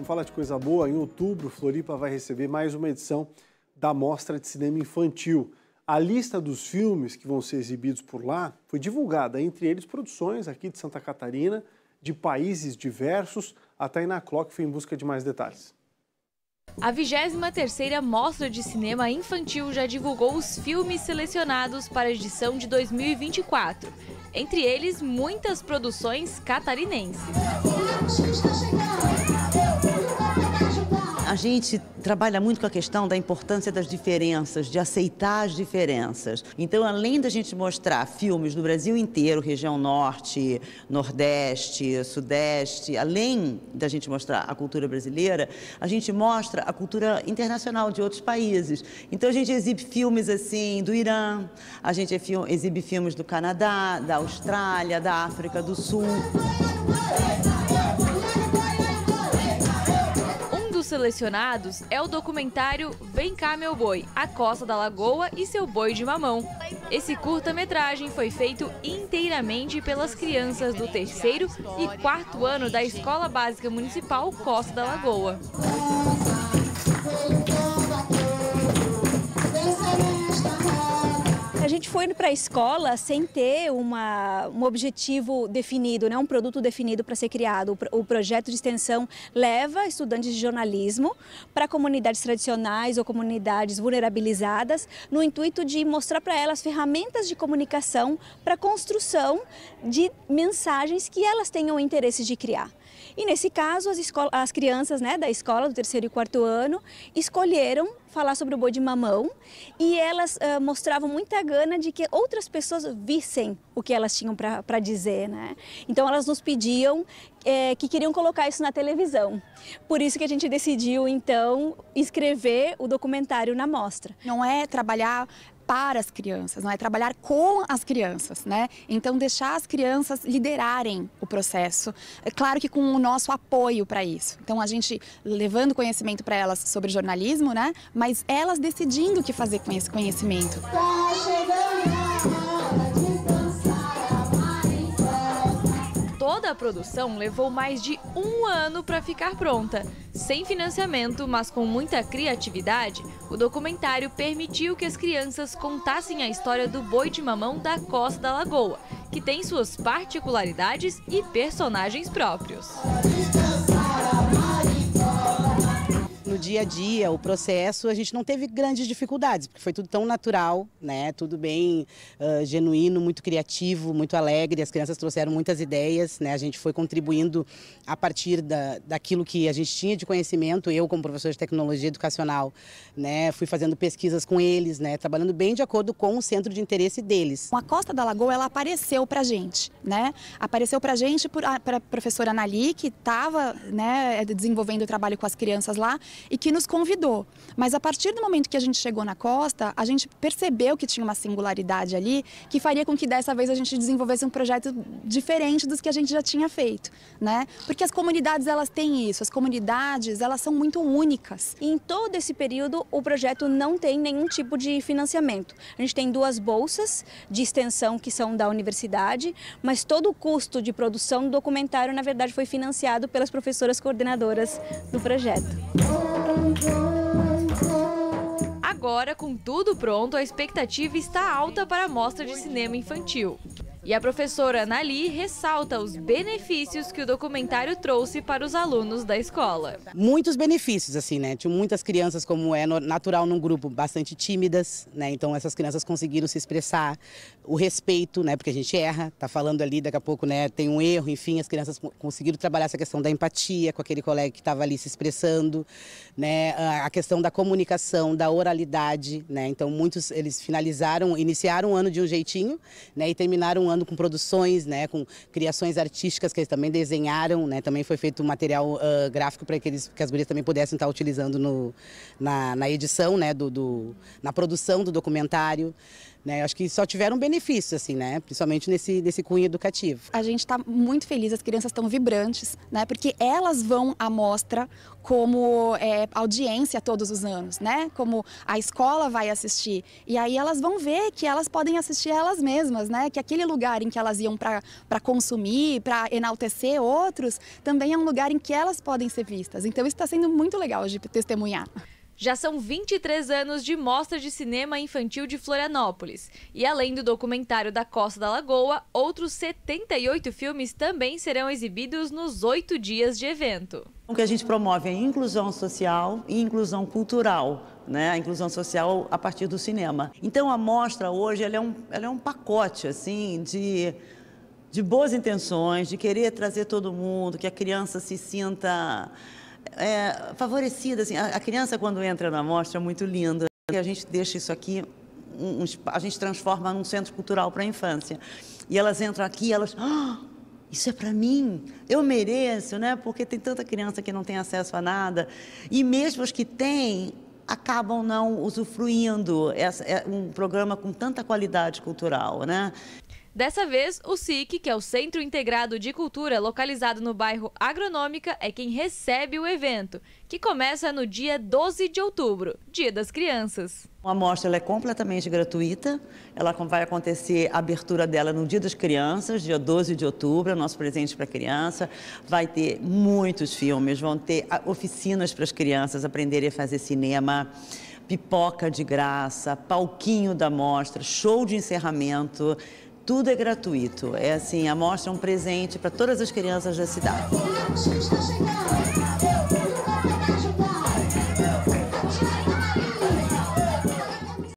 Vamos falar de coisa boa. Em outubro, Floripa vai receber mais uma edição da Mostra de Cinema Infantil. A lista dos filmes que vão ser exibidos por lá foi divulgada, entre eles produções aqui de Santa Catarina, de países diversos. A Tainá Clock foi em busca de mais detalhes. A 23ª Mostra de Cinema Infantil já divulgou os filmes selecionados para a edição de 2024. Entre eles, muitas produções catarinenses gente trabalha muito com a questão da importância das diferenças, de aceitar as diferenças. Então, além da gente mostrar filmes do Brasil inteiro, região norte, nordeste, sudeste, além da gente mostrar a cultura brasileira, a gente mostra a cultura internacional de outros países. Então, a gente exibe filmes assim do Irã, a gente é exibe filmes do Canadá, da Austrália, da África do Sul. selecionados é o documentário Vem Cá Meu Boi, A Costa da Lagoa e Seu Boi de Mamão. Esse curta-metragem foi feito inteiramente pelas crianças do terceiro e quarto ano da Escola Básica Municipal Costa da Lagoa. gente foi para a escola sem ter uma, um objetivo definido, né? um produto definido para ser criado. O, o projeto de extensão leva estudantes de jornalismo para comunidades tradicionais ou comunidades vulnerabilizadas, no intuito de mostrar para elas ferramentas de comunicação para a construção de mensagens que elas tenham interesse de criar. E nesse caso, as, as crianças né, da escola, do terceiro e quarto ano, escolheram falar sobre o boi de mamão e elas uh, mostravam muita gana de que outras pessoas vissem o que elas tinham para dizer, né? Então elas nos pediam é, que queriam colocar isso na televisão. Por isso que a gente decidiu, então, escrever o documentário na mostra. Não é trabalhar para as crianças, não é trabalhar com as crianças, né? Então deixar as crianças liderarem o processo, é claro que com o nosso apoio para isso. Então a gente levando conhecimento para elas sobre jornalismo, né? Mas elas decidindo o que fazer com esse conhecimento. Tá chegando. a produção levou mais de um ano para ficar pronta. Sem financiamento, mas com muita criatividade, o documentário permitiu que as crianças contassem a história do boi de mamão da Costa da Lagoa, que tem suas particularidades e personagens próprios dia a dia, o processo, a gente não teve grandes dificuldades, porque foi tudo tão natural, né? Tudo bem uh, genuíno, muito criativo, muito alegre. As crianças trouxeram muitas ideias, né? A gente foi contribuindo a partir da, daquilo que a gente tinha de conhecimento. Eu, como professor de tecnologia educacional, né? Fui fazendo pesquisas com eles, né? Trabalhando bem de acordo com o centro de interesse deles. A Costa da Lagoa, ela apareceu pra gente, né? Apareceu pra gente por, a, ah, pra professora Nali, que estava né, desenvolvendo o trabalho com as crianças lá, e que nos convidou. Mas a partir do momento que a gente chegou na costa, a gente percebeu que tinha uma singularidade ali que faria com que dessa vez a gente desenvolvesse um projeto diferente dos que a gente já tinha feito, né? Porque as comunidades elas têm isso, as comunidades elas são muito únicas. E em todo esse período o projeto não tem nenhum tipo de financiamento. A gente tem duas bolsas de extensão que são da universidade, mas todo o custo de produção do documentário na verdade foi financiado pelas professoras coordenadoras do projeto. Agora, com tudo pronto, a expectativa está alta para a mostra de cinema infantil. E a professora Anali ressalta os benefícios que o documentário trouxe para os alunos da escola. Muitos benefícios, assim, né? Tinha muitas crianças, como é natural num grupo, bastante tímidas, né? Então essas crianças conseguiram se expressar, o respeito, né? Porque a gente erra, tá falando ali, daqui a pouco, né? Tem um erro, enfim, as crianças conseguiram trabalhar essa questão da empatia com aquele colega que estava ali se expressando, né? A questão da comunicação, da oralidade, né? Então muitos eles finalizaram, iniciaram o ano de um jeitinho, né? E terminaram o ano trabalhando com produções, né, com criações artísticas que eles também desenharam, né, também foi feito material uh, gráfico para que, eles, que as gurias também pudessem estar tá utilizando no, na, na edição, né, do, do na produção do documentário. Né? Acho que só tiveram benefícios, assim, né? Principalmente nesse, nesse cunho educativo. A gente está muito feliz, as crianças estão vibrantes, né? Porque elas vão à mostra como é, audiência todos os anos, né? Como a escola vai assistir. E aí elas vão ver que elas podem assistir elas mesmas, né? Que aquele lugar em que elas iam para consumir, para enaltecer outros, também é um lugar em que elas podem ser vistas. Então isso está sendo muito legal de testemunhar. Já são 23 anos de mostra de cinema infantil de Florianópolis. E além do documentário da Costa da Lagoa, outros 78 filmes também serão exibidos nos oito dias de evento. O que a gente promove é inclusão social e inclusão cultural, né? a inclusão social a partir do cinema. Então a mostra hoje ela é, um, ela é um pacote assim de de boas intenções, de querer trazer todo mundo, que a criança se sinta é, favorecida. Assim, a, a, criança, quando entra na mostra, é muito linda. E a gente deixa isso aqui, um, um, a gente transforma num centro cultural para a infância. E elas entram aqui elas. Ah, isso é para mim, eu mereço, né? Porque tem tanta criança que não tem acesso a nada. E mesmo os que têm, acabam não usufruindo essa, é um programa com tanta qualidade cultural, né? Dessa vez, o SIC, que é o Centro Integrado de Cultura, localizado no bairro Agronômica, é quem recebe o evento, que começa no dia 12 de outubro, Dia das Crianças. A mostra é completamente gratuita, ela vai acontecer a abertura dela no Dia das Crianças, dia 12 de outubro, é nosso presente para a criança. Vai ter muitos filmes, vão ter ah, oficinas para as crianças aprenderem a fazer cinema pipoca de graça, palquinho da mostra, show de encerramento. Tudo é gratuito. É assim, a mostra é um presente para todas as crianças da cidade.